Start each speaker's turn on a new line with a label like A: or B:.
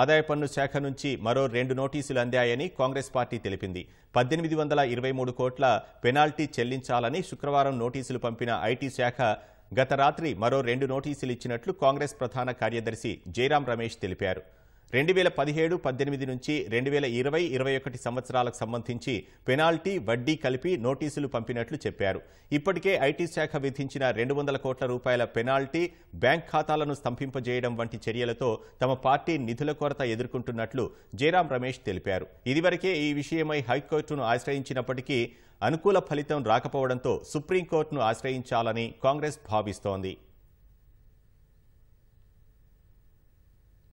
A: ఆదాయ పన్ను శాఖ నుంచి మరో రెండు నోటీసులు అందాయని కాంగ్రెస్ పార్టీ తెలిపింది పద్దెనిమిది వందల ఇరవై మూడు కోట్ల పెనాల్టీ చెల్లించాలని శుక్రవారం నోటీసులు పంపిన ఐటీ శాఖ గత రాత్రి మరో రెండు నోటీసులు ఇచ్చినట్లు కాంగ్రెస్ ప్రధాన కార్యదర్శి జయరాం రమేష్ తెలిపారు రెండు వేల పదిహేడు పద్దెనిమిది నుంచి రెండు వేల ఇరవై ఇరవై ఒకటి సంవత్సరాలకు సంబంధించి పెనాల్టీ వడ్డీ కలిపి నోటీసులు పంపినట్లు చెప్పారు ఇప్పటికే ఐటీ శాఖ విధించిన రెండు వందల కోట్ల రూపాయల పెనాల్టీ బ్యాంక్ ఖాతాలను స్తంభింపజేయడం వంటి చర్యలతో తమ పార్టీ నిధుల కొరత ఎదుర్కొంటున్నట్లు జయరాం రమేష్ తెలిపారు ఇదివరకే ఈ విషయమై హైకోర్టును ఆశ్రయించినప్పటికీ అనుకూల ఫలితం రాకపోవడంతో సుప్రీంకోర్టును ఆశ్రయించాలని కాంగ్రెస్ భావిస్తోంది